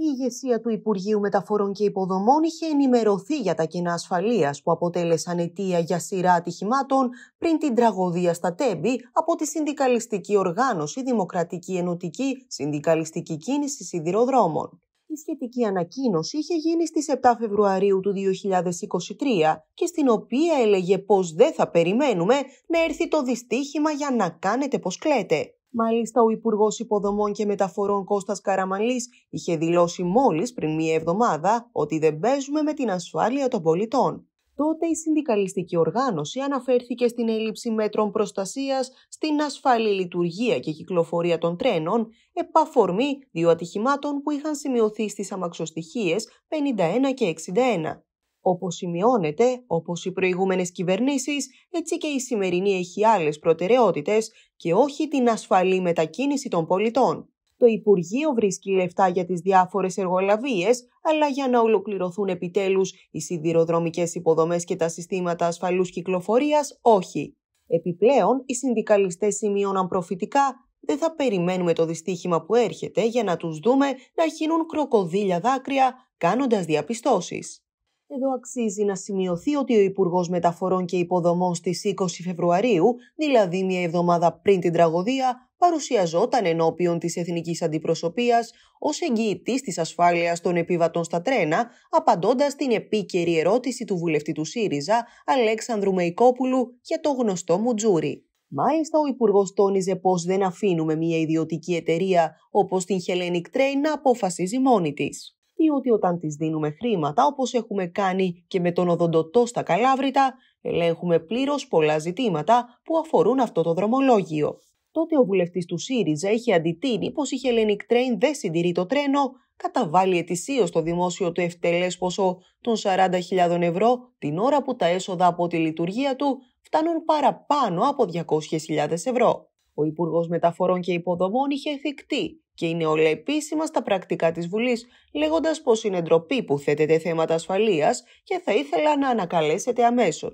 η ηγεσία του Υπουργείου Μεταφορών και Υποδομών είχε ενημερωθεί για τα κενά ασφαλεία που αποτέλεσαν αιτία για σειρά ατυχημάτων πριν την τραγωδία στα Τέμπη από τη συνδικαλιστική οργάνωση Δημοκρατική Ενωτική Συνδικαλιστική Κίνηση Σιδηροδρόμων. Η σχετική ανακοίνωση είχε γίνει στις 7 Φεβρουαρίου του 2023 και στην οποία έλεγε πως δεν θα περιμένουμε να έρθει το δυστύχημα για να κάνετε πως κλαίτε. Μάλιστα, ο Υπουργός Υποδομών και Μεταφορών Κώστας Καραμαλής είχε δηλώσει μόλις πριν μία εβδομάδα ότι δεν παίζουμε με την ασφάλεια των πολιτών. Τότε η συνδικαλιστική οργάνωση αναφέρθηκε στην έλλειψη μέτρων προστασίας στην ασφαλή λειτουργία και κυκλοφορία των τρένων, επαφορμή δύο ατυχημάτων που είχαν σημειωθεί στις αμαξοστοιχίες 51 και 61. Όπως σημειώνεται, όπως οι προηγούμενες κυβερνήσεις, έτσι και η σημερινή έχει άλλες προτεραιότητες και όχι την ασφαλή μετακίνηση των πολιτών. Το Υπουργείο βρίσκει λεφτά για τις διάφορες εργολαβίες, αλλά για να ολοκληρωθούν επιτέλους οι σιδηροδρομικές υποδομές και τα συστήματα ασφαλούς κυκλοφορίας, όχι. Επιπλέον, οι συνδικαλιστές σημείωναν προφητικά δεν θα περιμένουμε το δυστύχημα που έρχεται για να τους δούμε να χύνουν κροκοδίλια δάκρυα κάνοντας διαπιστώσεις. Εδώ αξίζει να σημειωθεί ότι ο Υπουργός Μεταφορών και Υποδομών στις 20 Φεβρουαρίου, δηλαδή μια εβδομάδα πριν την τραγωδία, παρουσιαζόταν ενώπιον της Εθνικής Αντιπροσωπείας ως εγγυητής της ασφάλειας των επιβατών στα τρένα, απαντώντας την επίκαιρη ερώτηση του βουλευτή του ΣΥΡΙΖΑ, Αλέξανδρου Μεϊκόπουλου, για το γνωστό Μουτζούρι. Μάλιστα, ο Υπουργός τόνιζε πως δεν αφήνουμε μια ιδιωτική εταιρεία όπως την Hellenic Train να αποφασίζει μόνη της διότι όταν τις δίνουμε χρήματα, όπως έχουμε κάνει και με τον οδοντοτό στα Καλάβρητα, ελέγχουμε πλήρως πολλά ζητήματα που αφορούν αυτό το δρομολόγιο. Τότε ο βουλευτής του ΣΥΡΙΖΑ είχε αντιτείνει πως η Hellenic Train δεν συντηρεί το τρένο, καταβάλει ετησίως το δημόσιο του ευτελές ποσό των 40.000 ευρώ την ώρα που τα έσοδα από τη λειτουργία του φτάνουν παραπάνω από 200.000 ευρώ. Ο Υπουργός Μεταφορών και Υποδομών είχε θυκτεί και είναι όλα επίσημα στα πρακτικά της Βουλής, λέγοντας πως είναι ντροπή που θέτεται θέματα ασφαλείας και θα ήθελα να ανακαλέσετε αμέσως.